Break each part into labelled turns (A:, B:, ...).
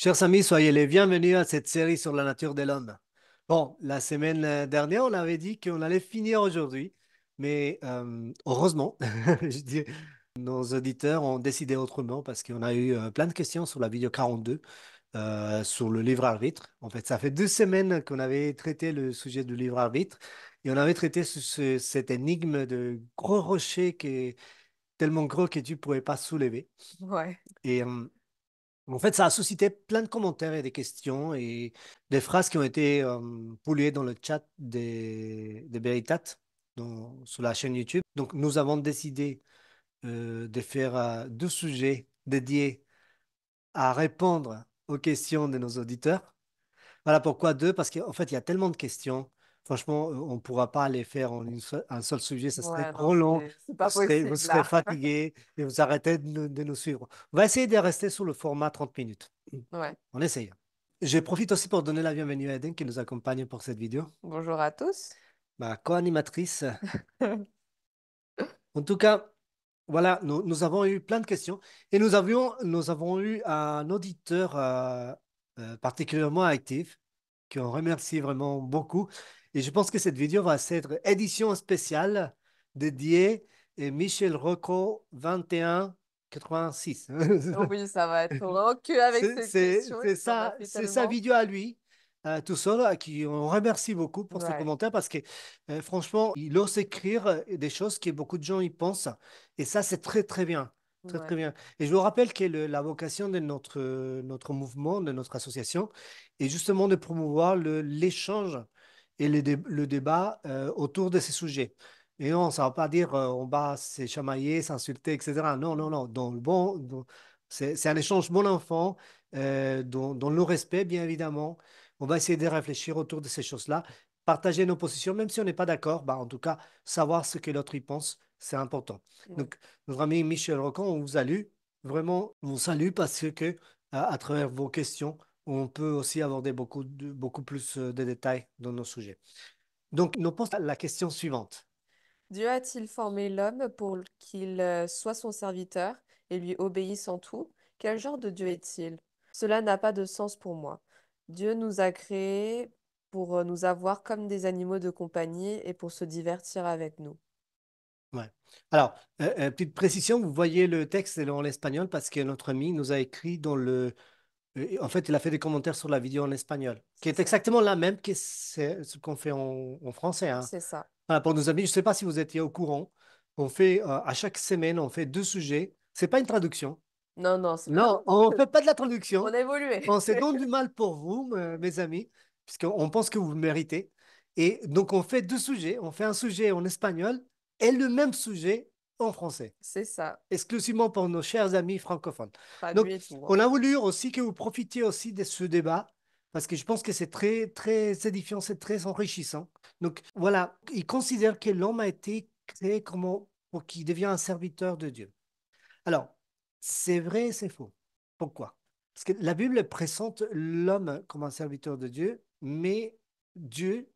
A: Chers amis, soyez les bienvenus à cette série sur la nature de l'homme. Bon, la semaine euh, dernière, on avait dit qu'on allait finir aujourd'hui, mais euh, heureusement, nos auditeurs ont décidé autrement parce qu'on a eu euh, plein de questions sur la vidéo 42, sur le livre arbitre. En fait, ça fait deux semaines qu'on avait traité le sujet du livre arbitre et on avait traité cette énigme de gros rocher qui est tellement gros que tu ne pouvais pas soulever. Ouais. Et. En fait, ça a suscité plein de commentaires et des questions et des phrases qui ont été euh, polluées dans le chat de des sur la chaîne YouTube. Donc, nous avons décidé euh, de faire euh, deux sujets dédiés à répondre aux questions de nos auditeurs. Voilà pourquoi deux, parce qu'en fait, il y a tellement de questions Franchement, on ne pourra pas aller faire en un seul sujet, ça serait trop long. vous, serez, vous serez fatigué et vous arrêtez de, nous suivre. On va essayer de rester sur le format 30 minutes. On essaye. Je profite aussi pour donner la bienvenue à Eden qui nous accompagne pour cette vidéo. Bonjour à tous. Ma co-animatrice. en tout cas, voilà, nous, avons eu plein de questions et nous, avons eu un auditeur euh, euh, particulièrement actif qu'on remercie vraiment beaucoup. Et je pense que cette vidéo va être édition spéciale dédiée à Michel Rocco 21 86. oui,
B: ça va être recul avec C'est ça, c'est sa vidéo
A: à lui, euh, tout seul, à qui on remercie beaucoup pour ce commentaire parce que euh, franchement, il ose écrire euh, des choses que beaucoup de gens y pensent. Et ça, c'est très, très bien. Très, très bien. Et je vous rappelle que la vocation de notre, notre mouvement, de notre association, est justement de promouvoir l'échange et le, débat euh, autour de ces sujets. Et non, ça ne veut pas dire euh, on va se chamailler, s'insulter, etc. Non, non, non. Dans le bon, c'est un échange bon enfant, euh, dont dans, le respect, bien évidemment. On va essayer de réfléchir autour de ces choses-là, partager nos positions, même si on n'est pas d'accord, bah, en tout cas, savoir ce que l'autre y pense, c'est important. Donc, notre ami Michel Rocan, on vous salue, vraiment, on vous salue parce que à travers vos questions, on peut aussi aborder beaucoup, beaucoup plus euh, de détails dans nos sujets. Donc, nous à la question suivante.
B: Dieu a-t-il formé l'homme pour qu'il euh, soit son serviteur et lui obéisse en tout Quel genre de Dieu est-il Cela n'a pas de sens pour moi. Dieu nous a créés pour euh, nous avoir comme des animaux de compagnie et pour se divertir avec nous.
A: Alors, petite précision, vous voyez le texte en espagnol parce que notre ami nous a écrit dans le en fait, il a fait des commentaires sur la vidéo en espagnol, qui est, exactement la même que ce qu'on fait en, français. Hein. C'est ça. pour nos amis, je ne sais pas si vous étiez au courant, on fait euh, à chaque semaine, on fait deux sujets. C'est pas une traduction.
B: Non, non, Non, on ne fait
A: pas de la traduction. On évolue. on s'est donc du mal pour vous, mes amis, puisqu'on pense que vous méritez. Et donc, on fait deux sujets. On fait un sujet en espagnol et le même sujet en français. C'est ça. Exclusivement pour nos chers amis francophones. Donc, on a voulu aussi que vous profitiez aussi de ce débat parce que je pense que c'est très, très édifiant, c'est très enrichissant. Donc, voilà, il considère que l'homme a été créé comme pour qu'il devienne un serviteur de Dieu. Alors, c'est vrai c'est faux. Pourquoi Parce que la Bible présente l'homme comme un serviteur de Dieu, mais Dieu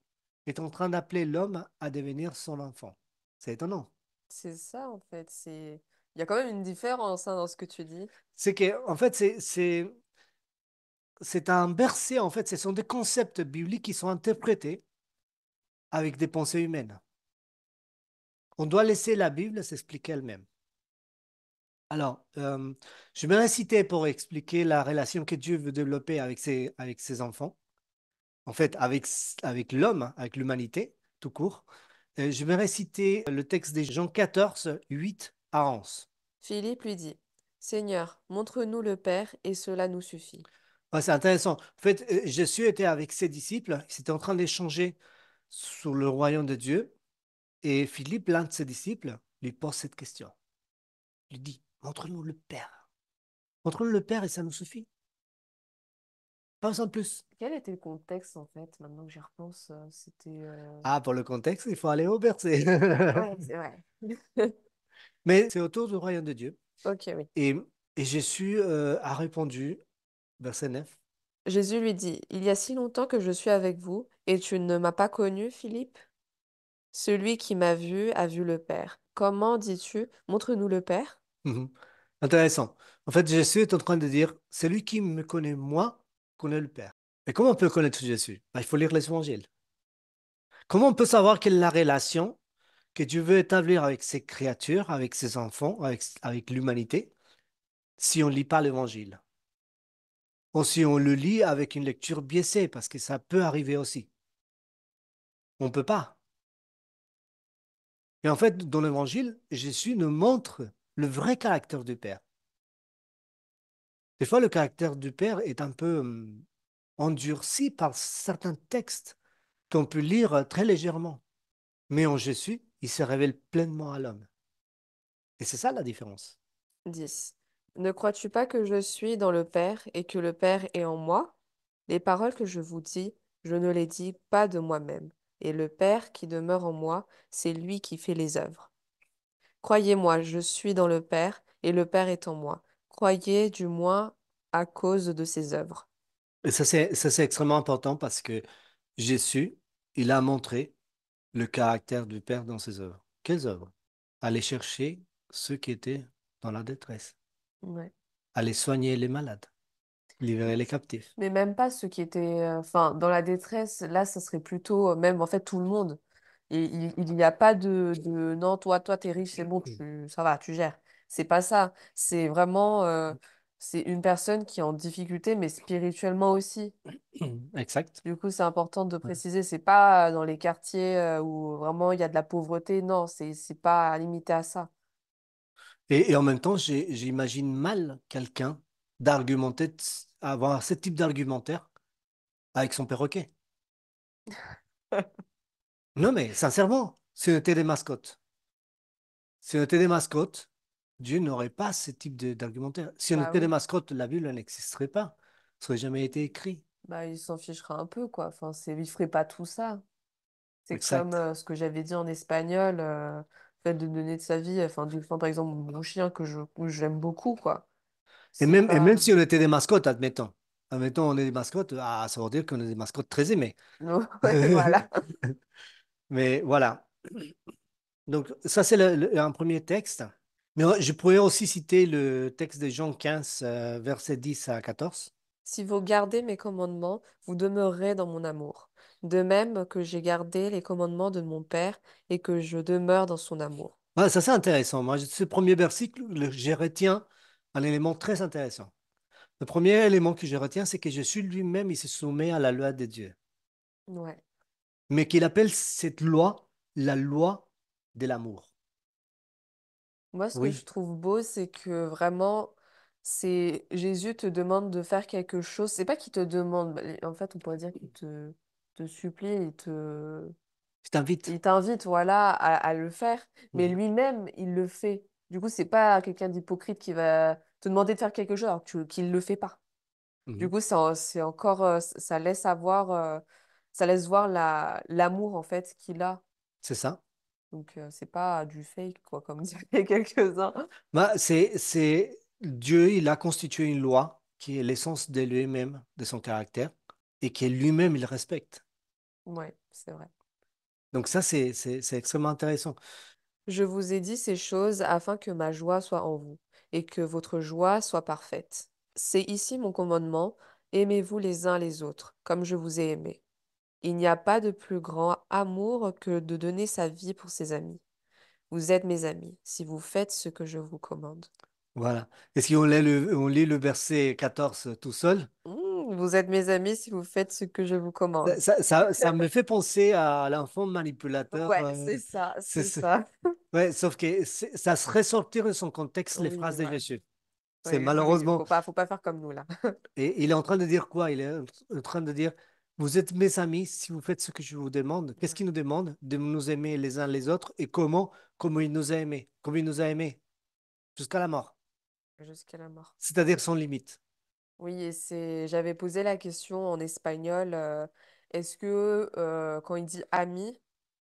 A: est en train d'appeler l'homme à devenir son enfant. C'est étonnant.
B: C'est ça, en fait. Il y a quand même une différence hein, dans ce que tu dis.
A: C'est que, en fait, c'est, un bercé, en fait, ce sont des concepts bibliques qui sont interprétés avec des pensées humaines. On doit laisser la Bible s'expliquer elle-même. Alors, euh, je vais citer pour expliquer la relation que Dieu veut développer avec ses, enfants, en fait, avec l'homme, avec l'humanité, tout court. Euh, je vais réciter le texte des Jean 14, 8 à 11.
B: Philippe lui dit Seigneur, montre-nous le Père et cela nous suffit.
A: Ah, c'est intéressant. En fait, euh, Jésus était avec ses disciples, ils étaient en train d'échanger sur le royaume de Dieu. Et Philippe, l'un de ses disciples, lui pose cette question. Il dit Montre-nous le Père. Montre-nous le Père et ça nous suffit. Pas en plus. Quel était le contexte en fait
B: Maintenant que j'y repense, euh, c'était. Euh, ah,
A: pour le contexte, il faut aller au bercer. Ouais,
B: c'est vrai.
A: Mais c'est autour du royaume de Dieu. Ok, oui. Et, et Jésus euh, a répondu, verset 9,
B: Jésus lui dit, Il y a si longtemps que je suis avec vous, et tu ne m'as pas connu, Philippe? Celui qui m'a vu a vu le Père. Comment dis-tu, montre-nous le Père?
A: Mhm. Intéressant. En fait, Jésus est en train de dire, celui qui me connaît moi le Père. Mais comment on peut connaître Jésus ben, Il faut lire les évangiles. Comment on peut savoir quelle est la relation que Dieu veut établir avec ses créatures, avec ses enfants, avec, avec l'humanité, si on ne lit pas l'évangile Ou si on le lit avec une lecture biaisée, parce que ça peut arriver aussi. On ne peut pas. Et en fait, dans l'évangile, Jésus nous montre le vrai caractère du Père. Des fois, le caractère du Père est un peu hum, endurci par certains textes qu'on peut lire euh, très légèrement. Mais en Jésus, il se révèle pleinement à l'homme. Et c'est ça la différence.
B: 10. Ne crois-tu pas que je suis dans le Père et que le Père est en moi Les paroles que je vous dis, je ne les dis pas de moi-même. Et le Père qui demeure en moi, c'est lui qui fait les œuvres. Croyez-moi, je suis dans le Père et le Père est en moi croyait du moins à cause de ses œuvres.
A: Et ça, c'est extrêmement important parce que Jésus, il a montré le caractère du Père dans ses œuvres. Quelles œuvres Aller chercher ceux qui étaient dans la détresse. Aller soigner les malades. Libérer les captifs.
B: Mais même pas ceux qui étaient euh, enfin, dans la détresse. Là, ça serait plutôt euh, même en fait tout le monde. Et il n'y a pas de, de non, toi, toi, t'es riche, c'est bon, tu, ça va, tu gères. C'est pas ça. C'est vraiment, euh, mmh. c'est une personne qui est en difficulté, mais spirituellement aussi.
A: Exact.
B: Du coup, c'est important de préciser, c'est pas dans les quartiers euh, où vraiment il y a de la pauvreté. Non, c'est c'est pas limité à ça.
A: Et, et en même temps, j'imagine mal quelqu'un d'argumenter, avoir ce type d'argumentaire avec son perroquet. Non, mais sincèrement, c'est une télé mascotte. C'est une télé mascottes Dieu n'aurait pas ce type d'argumentaire. Si on bah était des mascottes, la Bible n'existerait pas. Ça n'aurait jamais été écrit. Bah, il s'en fichera un peu, quoi. Enfin, il ne
B: ferait pas tout ça. C'est comme euh, ce que j'avais dit en espagnol, euh, le fait de donner de sa vie. Enfin, du, par exemple, mon chien que je j'aime beaucoup, quoi.
A: Et même, et même si on était des mascottes, admettons. Admettons, on est des mascottes, ah, ça veut dire qu'on est des mascottes très aimées. voilà. Mais voilà. Donc, ça, c'est un premier texte. Mais je pourrais aussi citer le texte de Jean 15, versets 10 à 14.
B: Si vous gardez mes commandements, vous demeurerez dans mon amour. De même que j'ai gardé les commandements de mon Père et que je demeure dans son amour.
A: Ah, ça c'est intéressant. ce premier versicle, je retiens un élément très intéressant. Le premier élément que je retiens, c'est que Jésus lui-même, il se soumet à la loi de Dieu. Mais qu'il appelle cette loi la loi de l'amour.
B: Moi, ce que je trouve beau, c'est que vraiment, c'est Jésus te demande de faire quelque chose. C'est pas qu'il te demande, en fait, on pourrait dire qu'il te, te supplie, il te, t'invite. il t'invite, voilà, à, le faire. Mais lui-même, il le fait. Du coup, c'est pas quelqu'un d'hypocrite qui va te demander de faire quelque chose alors qu'il qu'il le fait pas. Du mhm. coup, c'est c'est encore, euh, ça laisse avoir, euh, ça laisse voir la, l'amour en fait qu'il a. C'est ça. Donc, c'est pas du fake, quoi, comme disaient quelques-uns.
A: Bah, c'est, Dieu, il a constitué une loi qui est l'essence de lui-même, de son caractère, et qui lui-même, il respecte. Oui, c'est vrai. Donc ça, c'est, c'est extrêmement intéressant. Je vous
B: ai dit ces choses afin que ma joie soit en vous, et que votre joie soit parfaite. C'est ici mon commandement, aimez-vous les uns les autres, comme je vous ai aimé. Il n'y a pas de plus grand amour que de donner sa vie pour ses amis. Vous êtes mes amis si vous faites ce que je vous commande.
A: Voilà. Et si on lit le, on lit le verset 14 tout seul,
B: mmh, vous êtes mes amis si vous faites ce que je vous commande. ça, ça- me fait
A: penser à l'enfant manipulateur. Ouais, euh, c'est ça, c'est ça. ouais, sauf que ça serait sortir de son contexte les phrases de Jésus. C'est malheureusement. faut pas, faut pas faire comme nous là. Et il est en train de dire quoi? Il est en train de dire, vous êtes mes amis si vous faites ce que je vous demande. Qu'est-ce qu'il nous demande De nous aimer les uns les autres et comment Comment il nous a aimés. Comment il nous a aimés. Jusqu'à la mort.
B: Jusqu'à la mort.
A: C'est-à-dire sans limite.
B: Oui, et c'est... j'avais posé la question en espagnol. Euh, est-ce que euh, quand il dit ami,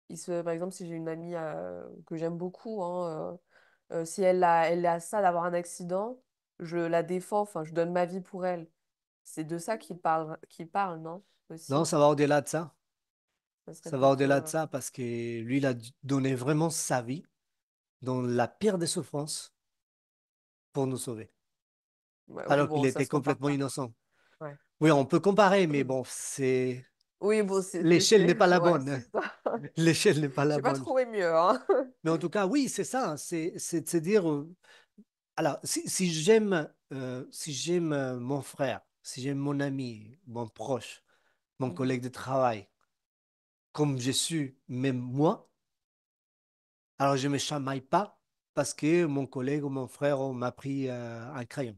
B: il se... par exemple, si j'ai une amie euh, que j'aime beaucoup, hein, si elle a, elle a ça d'avoir un accident, je la défends, enfin, je donne ma vie pour elle. C'est de ça qu'il parle, qu'il parle, non? Non, ça
A: va au-delà de ça.
B: Ça, va au-delà de euh, ça
A: parce que lui, il a donné vraiment sa vie dans la pire des souffrances pour nous sauver. Alors qu'il était complètement innocent. Oui, on peut comparer, mais bon, c'est.
B: Oui, bon, L'échelle n'est pas la bonne.
A: L'échelle n'est pas la bonne. pas trouvé mieux. Hein. mais en tout cas, oui, c'est ça. Hein, c'est de dire. Euh, alors, si, j'aime si j'aime euh, mon frère, si j'aime mon ami, mon proche, mon mm. collègue de travail, comme j'ai su, même moi, alors je ne me chamaille pas parce que mon collègue ou mon frère m'a pris euh, un crayon.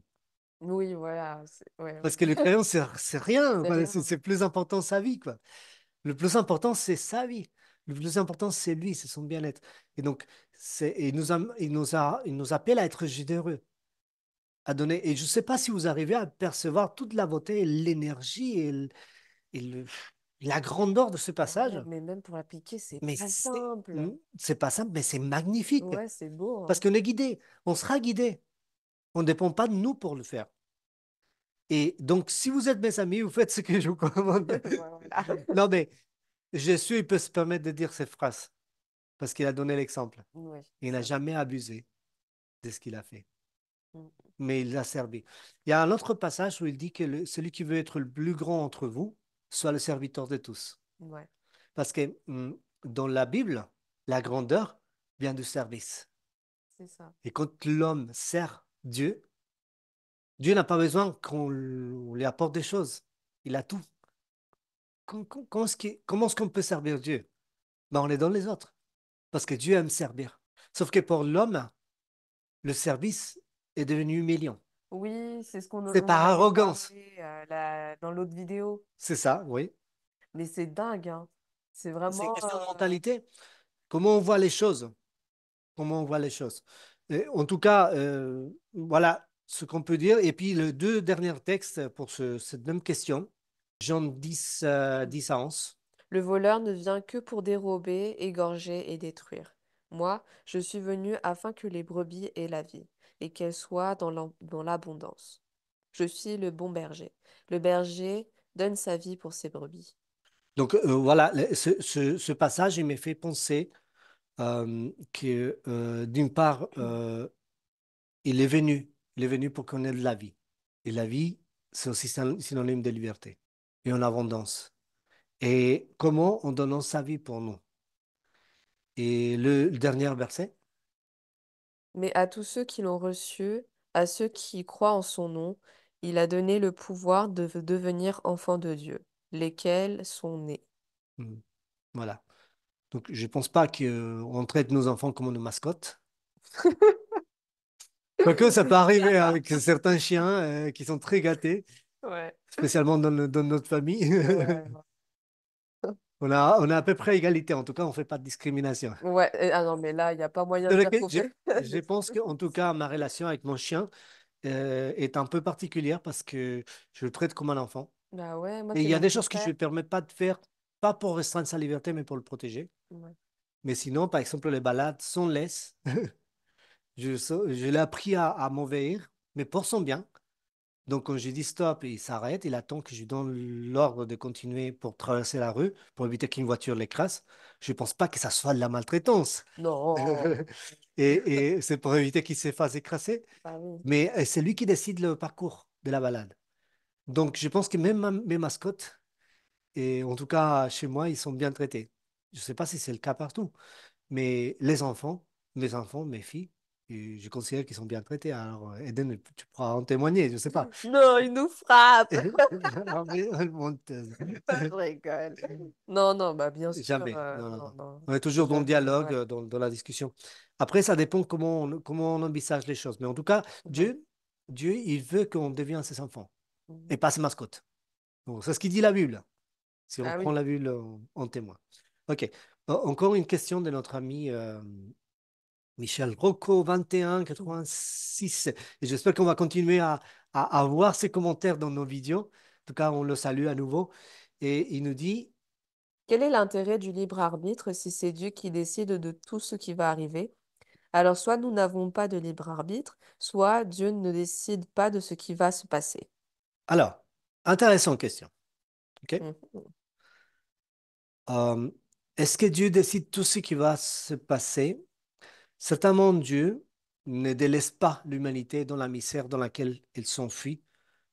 B: Oui, voilà. Parce que le crayon, c'est
A: rien. C'est plus important sa vie. Quoi. Le plus important, c'est sa vie. Le plus important, c'est lui, c'est son bien-être. Et donc, il nous, il, nous a, il nous appelle à être généreux, à donner. Et je ne sais pas si vous arrivez à percevoir toute la beauté, l'énergie et et le, la grandeur de ce passage.
B: mais même pour l'appliquer, c'est pas simple.
A: C'est pas simple, mais c'est magnifique. Ouais,
B: c'est beau. Hein. Parce
A: qu'on est guidé, on sera guidé. On ne dépend pas de nous pour le faire. Et donc, si vous êtes mes amis, vous faites ce que je vous commande. Non, mais Jésus, il peut se permettre de dire ces phrases parce qu'il a donné l'exemple. Il n'a jamais abusé de ce qu'il a fait, mm. mais il l'a servi. Il y a un autre passage où il dit que celui qui veut être le plus grand entre vous, sois le serviteur de tous. Parce que hum, dans la Bible, la grandeur vient du service. Et quand l'homme sert Dieu, Dieu n'a pas besoin qu'on lui apporte des choses. Il a tout. Comment, est-ce qu'on peut servir Dieu ben, On est dans les autres. Parce que Dieu aime servir. Sauf que pour l'homme, le service est devenu humiliant.
B: Oui, c'est ce qu'on arrogance. Euh, dans l'autre vidéo.
A: C'est ça, oui. Mais c'est dingue, hein. C'est C'est une vraiment. question de euh, mentalité. Comment on voit les choses? Comment on voit les choses? en tout cas, euh, voilà ce qu'on peut dire. Et puis, les deux derniers textes pour cette même question, Jean 10, 10 à 11.
B: Le voleur ne vient que pour dérober, égorger et détruire. Moi, je suis venu afin que les brebis aient la vie et qu'elle soit dans l'abondance. Je suis le bon berger. Le berger donne sa vie pour ses brebis.
A: Donc euh, voilà, ce, passage, il m'a fait penser euh, que euh, d'une part, il est venu, il est venu pour qu'on ait de la vie. Et la vie, c'est aussi synonyme de liberté et en abondance. Et comment en donnant sa vie pour nous. Et le dernier verset,
B: mais à tous ceux qui l'ont reçu, à ceux qui croient en son nom, il a donné le pouvoir de devenir enfants de Dieu, lesquels sont nés.
A: Mmh. Voilà. Donc je ne pense pas qu'on traite nos enfants comme nos mascottes. Quoique ça peut arriver avec certains chiens euh, qui sont très gâtés, spécialement dans, notre famille. On a, on a à peu près égalité. En tout cas, on ne fait pas de discrimination.
B: Ouais, ah non, mais là, il n'y a pas moyen de la Je,
A: pense pense qu'en tout cas, ma relation avec mon chien euh, est un peu particulière parce que je le traite comme un enfant.
B: Bah ouais, il y a des choses que je ne lui
A: permets pas de faire, pas pour restreindre sa liberté, mais pour le protéger. Mais sinon, par exemple, les balades sont laisses. je, je l'ai appris à, à m'envahir, mais pour son bien. Donc, quand je dis stop, il s'arrête, il attend que je donne l'ordre de continuer pour traverser la rue, pour éviter qu'une voiture l'écrase. Je ne pense pas que ça soit de la maltraitance. Non. et, c'est pour éviter qu'il se fasse écraser. Bah mais euh, c'est lui qui décide le parcours de la balade. Donc, je pense que même mes mascottes, et en tout cas chez moi, ils sont bien traités. Je ne sais pas si c'est le cas partout, mais les enfants, mes enfants, mes filles, je considère qu'ils sont bien traités. Alors, euh, Eden, tu pourras en témoigner, je ne sais pas. Non, il nous frappe.
B: Non, non, bah, bien sûr. Jamais. Euh,
A: on est toujours euh, dans le dialogue, dans, la discussion. Après, ça dépend comment on, comment on envisage les choses. Mais en tout cas, Dieu, Dieu, il veut qu'on devienne ses enfants mhm. et pas ses mascottes. c'est ce qu'il dit la Bible. Si on ah prend la Bible en, témoin. OK. Encore une question de notre ami Michel Rocco 2186. Et j'espère qu'on va continuer à, à, voir ses commentaires dans nos vidéos. En tout cas, on le salue à nouveau. Et il nous dit
B: Quel est l'intérêt du libre arbitre si c'est Dieu qui décide de tout ce qui va arriver Alors, soit nous n'avons pas de libre arbitre, soit Dieu ne décide pas de ce qui va se passer.
A: Alors, intéressante question. Mm. Euh, est-ce que Dieu décide tout ce qui va se passer Certainement, Dieu ne délaisse pas l'humanité dans la misère dans laquelle elle s'enfuit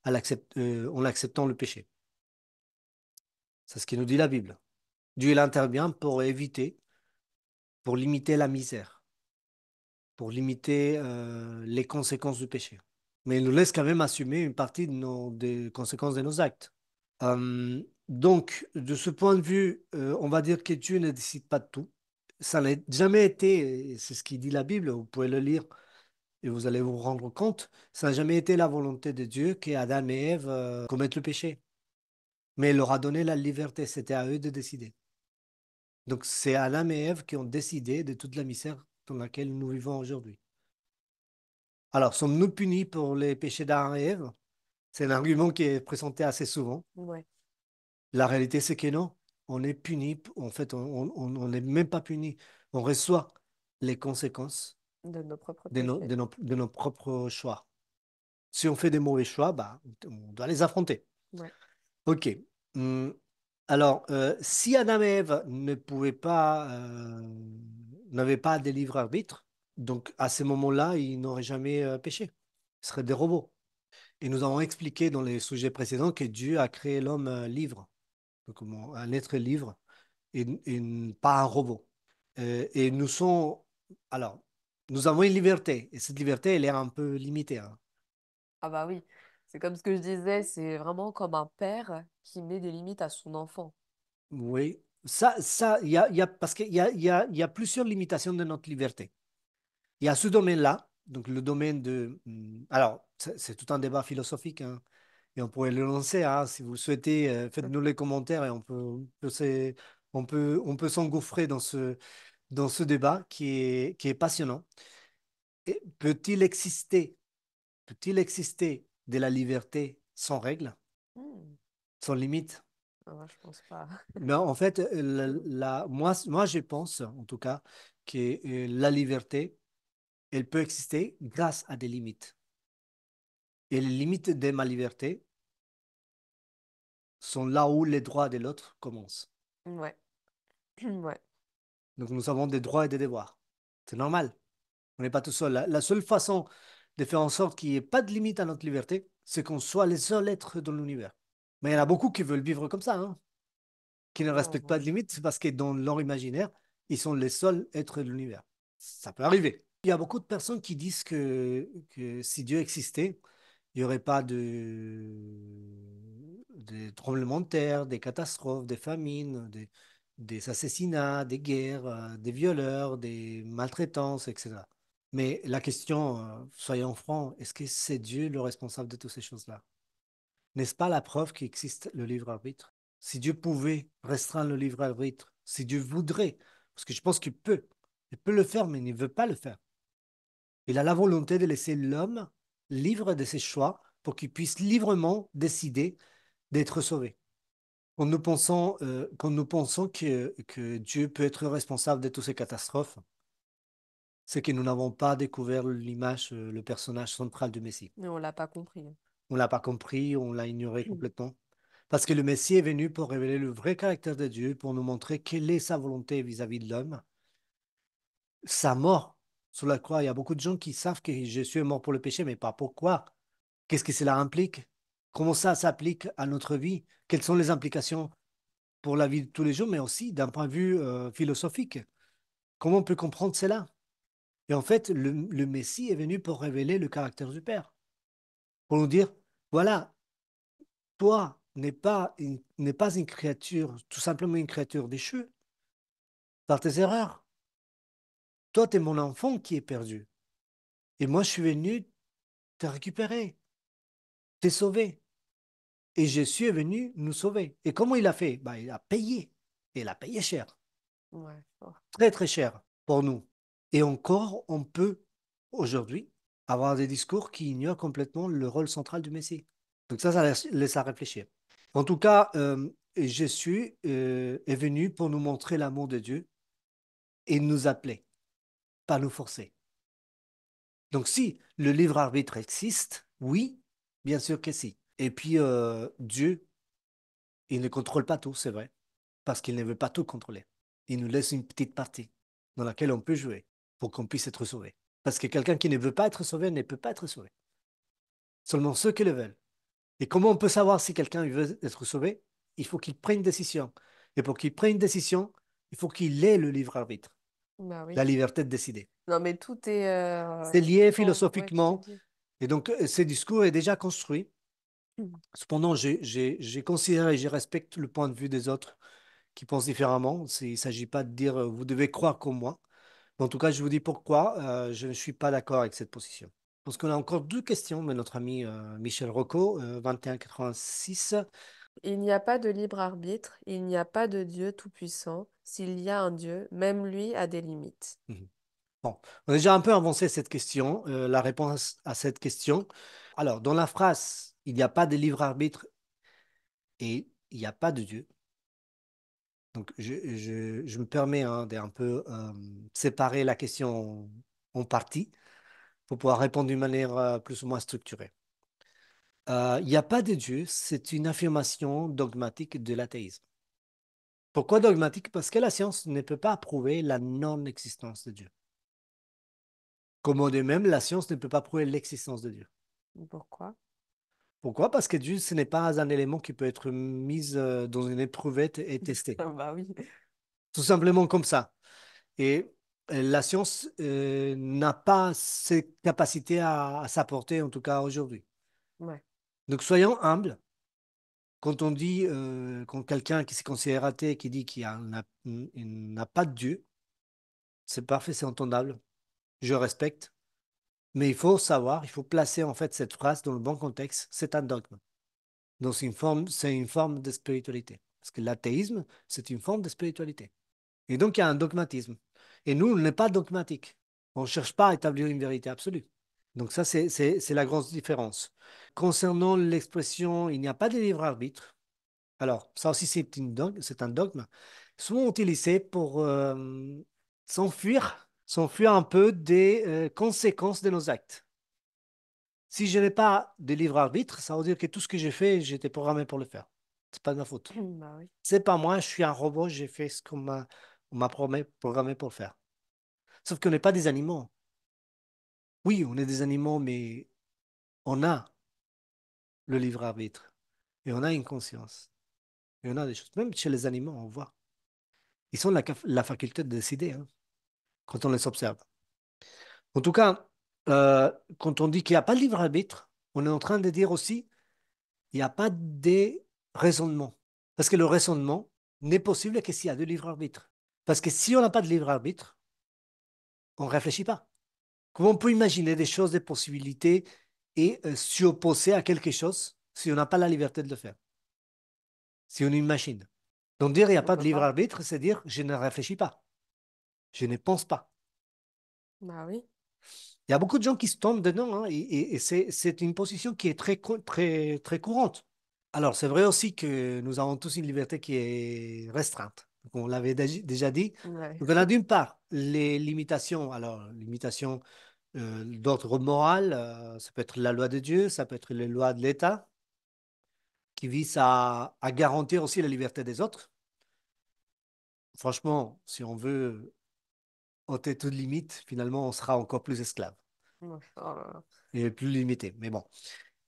A: euh, en acceptant le péché. C'est ce que nous dit la Bible. Dieu intervient pour éviter, pour limiter la misère, pour limiter euh, les conséquences du péché. Mais il nous laisse quand même assumer une partie des conséquences de nos actes. Euh, donc, de ce point de vue, on va dire que Dieu ne décide pas de tout ça n'a jamais été, c'est ce qui dit la Bible, vous pouvez le lire et vous allez vous rendre compte, ça n'a jamais été la volonté de Dieu qu'Adam et Ève euh, commettent le péché. Mais il leur a donné la liberté, c'était à eux de décider. Donc c'est Adam et Ève qui ont décidé de toute la misère dans laquelle nous vivons aujourd'hui. Alors, sommes-nous punis pour les péchés d'Adam et Ève C'est un argument qui est présenté assez souvent. La réalité, c'est que non on est puni, en fait, on n'est même pas puni. On reçoit les conséquences
B: de nos
A: propres, choix. Si on fait des mauvais choix, bah, on doit les affronter. OK. Hum, alors, euh, si Adam et Ève ne pouvaient pas, euh, n'avaient pas des livres arbitres, donc à ce moment-là, ils n'auraient jamais euh, péché. Ce seraient des robots. Et nous avons expliqué dans les sujets précédents que Dieu a créé l'homme libre un être libre et, pas un robot. Euh, et nous sommes, alors, nous avons une liberté et cette liberté, elle est un peu limitée. Hein.
B: Ah bah oui, c'est comme ce que je disais, c'est vraiment comme un père qui met des limites à son enfant.
A: Oui, ça, ça, y a, parce qu'il y a, y a- y a plusieurs limitations de notre liberté. Il y a ce domaine-là, donc le domaine de... Hmm, alors, c'est tout un débat philosophique, hein, et on pourrait le lancer. Hein. si vous souhaitez, euh, faites-nous les commentaires et on peut, on peut, on peut, s'engouffrer dans ce, dans ce débat qui est, qui est passionnant. Peut-il exister, peut-il exister de la liberté sans règles, hmm. sans limites
B: non, ah, je pense pas.
A: en fait, euh, la, moi, moi, je pense, en tout cas, que euh, la liberté, elle peut exister grâce à des limites. Et les limites de ma liberté, sont là où les droits de l'autre commencent. Ouais. Donc nous avons des droits et des devoirs. C'est normal. On n'est pas tout seul. La, seule façon de faire en sorte qu'il n'y ait pas de limite à notre liberté, c'est qu'on soit les seuls êtres dans l'univers. Mais il y en a beaucoup qui veulent vivre comme ça, hein. qui ne oh, respectent pas de limite parce que dans leur imaginaire, ils sont les seuls êtres de l'univers. Ça peut arriver. Il y a beaucoup de personnes qui disent que, que si Dieu existait, il n'y aurait pas de, tremblements de terre, des catastrophes, des famines, des, assassinats, des guerres, euh, des violeurs, des maltraitances, etc. Mais la question, euh, soyons francs, est-ce que c'est Dieu le responsable de toutes ces choses-là N'est-ce pas la preuve qu'il existe le livre arbitre Si Dieu pouvait restreindre le livre arbitre, si Dieu voudrait, parce que je pense qu'il peut, il peut le faire, mais il ne veut pas le faire. Il a la volonté de laisser l'homme Livre de ses choix pour qu'il puisse librement décider d'être sauvé. Quand nous pensons, euh, quand nous pensons que, Dieu peut être responsable de toutes ces catastrophes, c'est que nous n'avons pas découvert l'image, euh, le personnage central du Messie.
B: on ne l'a pas compris.
A: On ne l'a pas compris, on l'a ignoré mm. complètement. Parce que le Messie est venu pour révéler le vrai caractère de Dieu, pour nous montrer quelle est sa volonté vis à -vis de l'homme. Sa mort sur la croix. Il y a beaucoup de gens qui savent que Jésus est mort pour le péché, mais pas pourquoi. Qu'est-ce que cela implique Comment ça s'applique à notre vie Quelles sont les implications pour la vie de tous les jours, mais aussi d'un point de vue euh, philosophique Comment on peut comprendre cela Et en fait, le, Messie est venu pour révéler le caractère du Père, pour nous dire, voilà, toi n'es pas, une, pas une créature, tout simplement une créature déchue par tes erreurs, toi, tu es mon enfant qui est perdu. Et moi, je suis venu te récupérer, t'es sauvé. Et Jésus est venu nous sauver. Et comment il a fait ben, Il a payé. Et il a payé cher. Très, très cher pour nous. Et encore, on peut, aujourd'hui, avoir des discours qui ignorent complètement le rôle central du Messie. Donc ça, ça laisse à réfléchir. En tout cas, euh, Jésus euh, est venu pour nous montrer l'amour de Dieu et nous appeler pas nous forcer. Donc si le livre arbitre existe, oui, bien sûr que si. Et puis euh, Dieu, il ne contrôle pas tout, c'est vrai, parce qu'il ne veut pas tout contrôler. Il nous laisse une petite partie dans laquelle on peut jouer pour qu'on puisse être sauvé. Parce que quelqu'un qui ne veut pas être sauvé ne peut pas être sauvé. Seulement ceux qui le veulent. Et comment on peut savoir si quelqu'un veut être sauvé Il faut qu'il prenne une décision. Et pour qu'il prenne une décision, il faut qu'il ait le livre arbitre. Bah la liberté de décider.
B: Non, mais tout est. Euh, C'est lié philosophiquement.
A: Et donc, euh, ce discours est déjà construit. Mm. Cependant, j'ai- considéré et je respecte le point de vue des autres qui pensent différemment. Il ne s'agit pas de dire euh, vous devez croire comme moi. en tout cas, je vous dis pourquoi je ne suis pas d'accord avec cette position. Parce qu'on a encore deux questions mais notre ami Michel Rocco, 2186.
B: Il n'y a pas de libre arbitre, il n'y a pas de Dieu tout-puissant. S'il y a un Dieu, même lui a des limites.
A: Mhm. Bon, on a déjà un peu avancé cette question, euh, la réponse à cette question. Alors, dans la phrase, il n'y a pas de libre arbitre et il n'y a pas de Dieu. Donc, je, me permets hein, d'un peu euh, séparer la question en, partie pour pouvoir répondre d'une manière euh, plus ou moins structurée. Euh, il n'y a pas de Dieu, c'est une affirmation dogmatique de l'athéisme. Pourquoi dogmatique Parce que la science ne peut pas prouver la non-existence de Dieu. Comme de même, la science ne peut pas prouver l'existence de Dieu. Pourquoi Pourquoi Parce que Dieu, ce n'est pas un élément qui peut être mis euh, dans une éprouvette et testé. bah oui. Tout simplement comme ça. Et euh, la science n'a pas ses capacités à, s'apporter, en tout cas aujourd'hui. Ouais. Donc soyons humbles. Quand on dit, euh, quand quelqu'un qui se considère athée, qui dit qu'il n'a pas de Dieu, c'est parfait, c'est entendable. Je respecte. Mais il faut savoir, il faut placer en fait cette phrase dans le bon contexte. C'est un dogme. Donc une forme, c'est une forme de spiritualité. Parce que l'athéisme, c'est une forme de spiritualité. Et donc il y a un dogmatisme. Et nous, on n'est pas dogmatique. On ne cherche pas à établir une vérité absolue. Donc ça, c'est la grosse différence. Concernant l'expression, il n'y a pas de livre-arbitre arbitre. Alors, ça aussi, c'est un dogme. Souvent utilisé pour euh, s'enfuir, s'enfuir un peu des euh, conséquences de nos actes. Si je n'ai pas de livre arbitre, ça veut dire que tout ce que j'ai fait, j'ai été programmé pour le faire. n'est pas de ma faute. Ce mmh, n'est bah C'est pas moi, je suis un robot, j'ai fait ce qu'on m'a programmé pour faire. Sauf qu'on n'est pas des animaux. Oui, on est des animaux, mais on a le livre arbitre. Et on a une conscience. Et on a des choses. Même chez les animaux, on voit. Ils ont la, faculté de décider hein, quand on les observe. En tout cas, euh, quand on dit qu'il n'y a pas de livre arbitre, on est en train de dire aussi qu'il n'y a pas de raisonnement. Parce que le raisonnement n'est possible que s'il y a de livre arbitre. Parce que si on n'a pas de livre arbitre, on ne réfléchit pas. Comment on peut imaginer des choses, des possibilités et euh, s'opposer à quelque chose si on n'a pas la liberté de le faire Si on est une machine. Donc dire il n'y a pas de libre arbitre, c'est dire je ne réfléchis pas. Je ne pense pas. Bah oui. Il y a beaucoup de gens qui se tombent dedans hein, et, c'est une position qui est très, très, très courante. Alors, c'est vrai aussi que nous avons tous une liberté qui est restreinte. on l'avait déjà dit. Donc, on a d'une part les limitations, alors limitations euh, d'autres d'ordre moral, euh, ça peut être la loi de Dieu, ça peut être les lois de l'État, qui visent à, garantir aussi la liberté des autres. Franchement, si on veut ôter toute limite, finalement, on sera encore plus esclave oh et plus limité. Mais bon,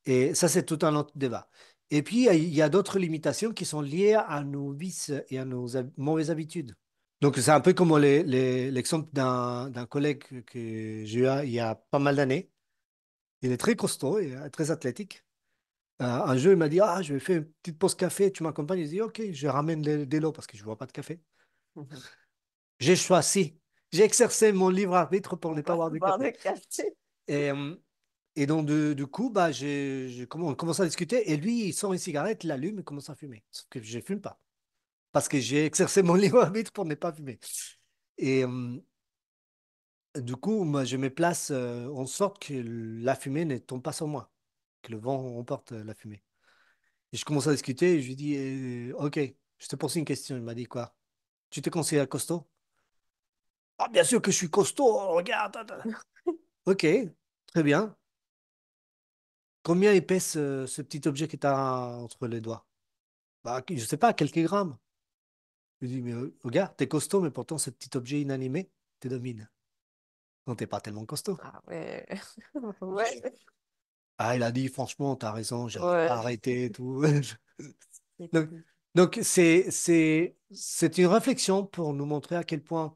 A: et ça, c'est tout un autre débat. Et puis, il y a d'autres limitations qui sont liées à nos vices et à nos mauvaises habitudes. Donc, c'est un peu comme l'exemple d'un collègue que j'ai eu il y a pas mal d'années. Il est très costaud et euh, très athlétique. Euh, un jour, il m'a dit Ah, je vais faire une petite pause café, tu m'accompagnes Il dit Ok, je ramène des, lots parce que je ne vois pas de café. Mhm. J'ai choisi, j'ai exercé mon livre arbitre pour ne pas avoir de café. Et, euh, donc, du, coup, bah, j'ai, on commence à discuter et lui, il sort une cigarette, l'allume et commence à fumer. Sauf que je ne fume pas parce que j'ai exercé mon libre arbitre pour ne pas fumer. Et du coup, moi, je me place en sorte que la fumée ne tombe pas sur moi, que le vent emporte la fumée. Et je commence à discuter je lui dis Ok, je te pose une question. Il m'a dit Quoi Tu te à costaud Ah, bien sûr que je suis costaud, regarde. ok, très bien. Combien épaisse ce petit objet que tu as entre les doigts bah, Je ne sais pas, quelques grammes. Il dit, mais regarde, t'es costaud, mais pourtant, ce petit objet inanimé te domine. Non, t'es pas tellement costaud.
B: Ah, ouais.
A: Ah, il a dit, franchement, t'as raison, j'ai arrêté et tout. donc, c'est, c'est, c'est une réflexion pour nous montrer à quel point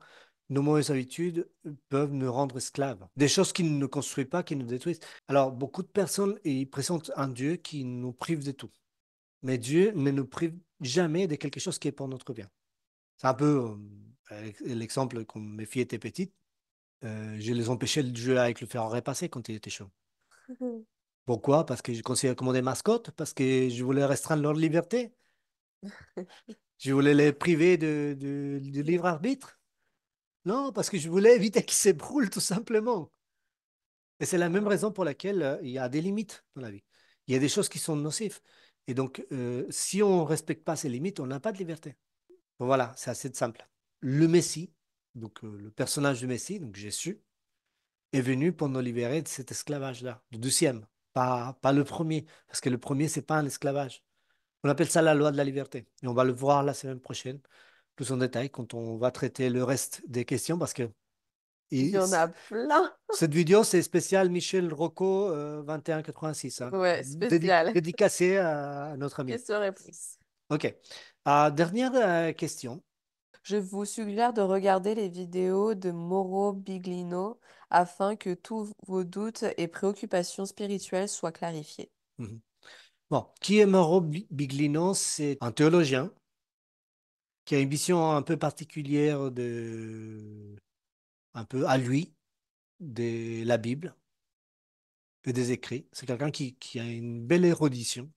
A: nos mauvaises habitudes peuvent nous rendre esclaves. Des choses qui ne construisent pas, qui nous détruisent. Alors, beaucoup de personnes, ils présentent un Dieu qui nous prive de tout. Mais Dieu ne nous prive jamais de quelque chose qui est pour notre bien. C'est un peu euh, l'exemple quand mes filles étaient petites. Euh, je les empêchais de jouer avec le fer à repasser quand il était chaud. Pourquoi Parce que je conseillais comme des mascottes, parce que je voulais restreindre leur liberté. je voulais les priver de, de, libre arbitre. Non, parce que je voulais éviter qu'ils s'ébrouillent tout simplement. Et c'est la même raison pour laquelle euh, il y a des limites dans la vie. Il y a des choses qui sont nocives. Et donc, si on ne respecte pas ces limites, on n'a pas de liberté voilà, c'est assez simple. Le Messie, donc euh, le personnage du Messie, donc Jésus, est venu pour nous libérer de cet esclavage-là, du deuxième, pas, pas le premier, parce que le premier, c'est pas un esclavage. On appelle ça la loi de la liberté. Et on va le voir la semaine prochaine, plus en détail, quand on va traiter le reste des questions, parce que il y en a plein. Cette vidéo, c'est spécial Michel Rocco 2186. Euh, hein. Ouais, spécial. à notre ami.
B: Question-réponse.
A: OK dernière euh, question.
B: Je vous suggère de regarder les vidéos de Mauro Biglino afin que tous vos doutes et préoccupations spirituelles soient clarifiés.
A: Mhm. Bon, qui est Mauro Biglino C'est un théologien qui a une vision un peu particulière de, un peu à lui, de la Bible et des écrits. C'est quelqu'un qui, qui a une belle érudition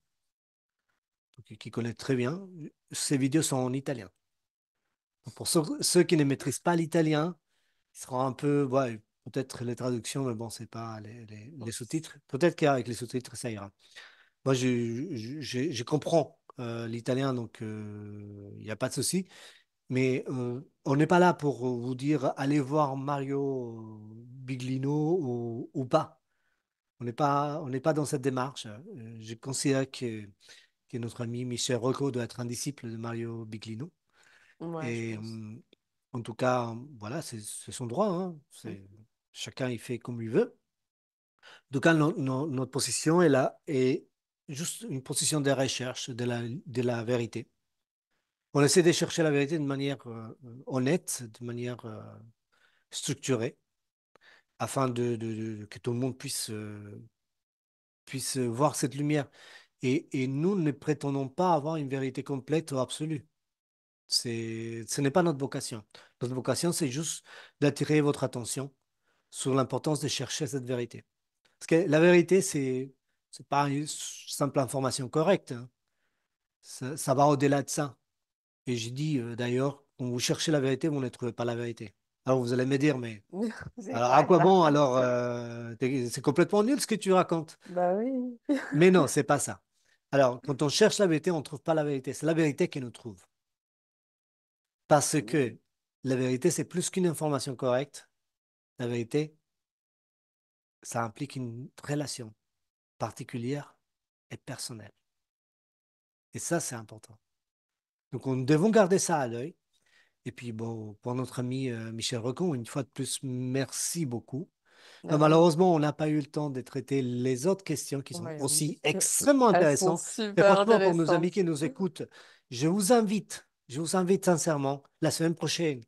A: qui connaît très bien, ces vidéos sont en italien. pour ceux, qui ne maîtrisent pas l'italien, ils seront un peu, peut-être les traductions, mais bon, c'est pas les, les sous-titres. Peut-être qu'avec les sous-titres, ça ira. Moi, je, comprends euh, l'italien, donc euh, il n'y a pas de souci. Mais on n'est pas là pour vous dire allez voir Mario Biglino ou, ou pas. On n'est pas, on n'est pas dans cette démarche. Euh, je considère que qui est notre ami Michel Rocco, doit être un disciple de Mario Biglino. et euh, en tout cas, voilà, c'est son droit. Hein. Mm. Chacun, il fait comme il veut. En tout cas, notre position est là, et juste une position de recherche de la, de la vérité. On essaie de chercher la vérité de manière euh, honnête, de manière euh, structurée, afin de, que tout le monde puisse, puisse voir cette lumière. Et, nous ne prétendons pas avoir une vérité complète ou absolue. Ce n'est pas notre vocation. Notre vocation, c'est juste d'attirer votre attention sur l'importance de chercher cette vérité. Parce que la vérité, c'est n'est pas une simple information correcte. Hein. Ça, va au-delà de ça. Et j'ai dit, euh, d'ailleurs, quand vous cherchez la vérité, vous ne trouvez pas la vérité. Alors vous allez me dire, mais alors, à quoi bon Alors, euh, c'est complètement nul ce que tu racontes.
B: Bah oui.
A: mais non, c'est pas ça. Alors, quand on cherche la vérité, on ne trouve pas la vérité. C'est la vérité qui nous trouve. Parce ah que la vérité, c'est plus qu'une information correcte. La vérité, ça implique une relation particulière et personnelle. Et ça, c'est important. Donc, nous devons garder ça à l'œil. Et puis, bon, pour notre ami euh, Michel Recon, une fois de plus, merci beaucoup.
B: Bah, bah, malheureusement,
A: on n'a pas eu le temps de traiter les autres questions qui sont aussi extrêmement intéressantes. Et franchement, pour nos amis qui nous mmh. écoutent, je vous invite, je vous invite sincèrement, la semaine prochaine,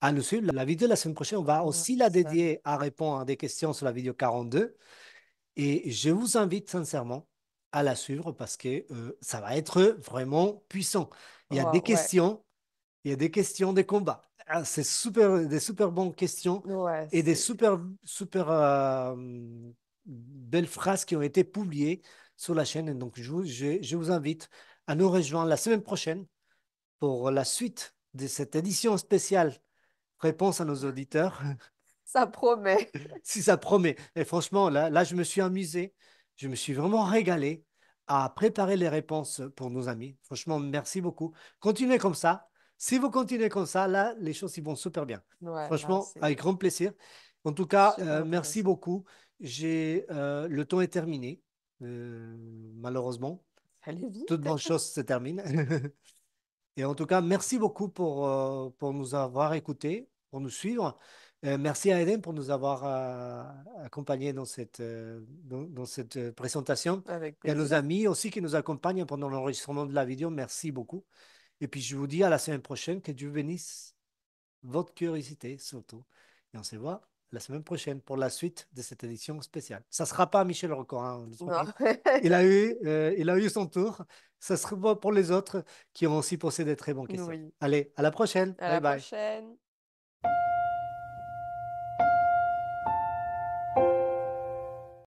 A: à nous suivre. La vidéo de la semaine prochaine, on va aussi la dédier à répondre à des questions sur la vidéo 42. Et je vous invite sincèrement à la suivre parce que euh, ça va être vraiment puissant. Il y a des questions, il y a des questions des combats. Ah, c'est super, des super bonnes questions et des super, super euh, belles phrases qui ont été publiées sur la chaîne. donc, je vous, je, vous invite à nous rejoindre la semaine prochaine pour la suite de cette édition spéciale Réponse à nos auditeurs. Ça
B: promet.
A: si ça promet. Et franchement, là, là, je me suis amusé. Je me suis vraiment régalé à préparer les réponses pour nos amis. Franchement, merci beaucoup. Continuez comme ça. Si vous continuez comme ça, là, les choses vont super bien. Franchement, avec grand plaisir. En tout cas, euh, merci beaucoup. J'ai euh, le temps est terminé, euh, malheureusement. Toutes bonnes choses se terminent. Et en tout cas, merci beaucoup pour, pour nous avoir écoutés, pour nous suivre. merci à Eden pour nous avoir accompagnés dans cette, dans, cette présentation. Et à nos amis aussi qui nous accompagnent pendant l'enregistrement de la vidéo. Merci beaucoup. Et puis je vous dis à la semaine prochaine que Dieu bénisse votre curiosité surtout. Et on se voit la semaine prochaine pour la suite de cette édition spéciale. Ça ne sera pas Michel record hein, il, a eu, euh, il a eu son tour. Ça sera pour les autres qui ont aussi posé des très bons questions. Allez, à la prochaine. À bye la prochaine.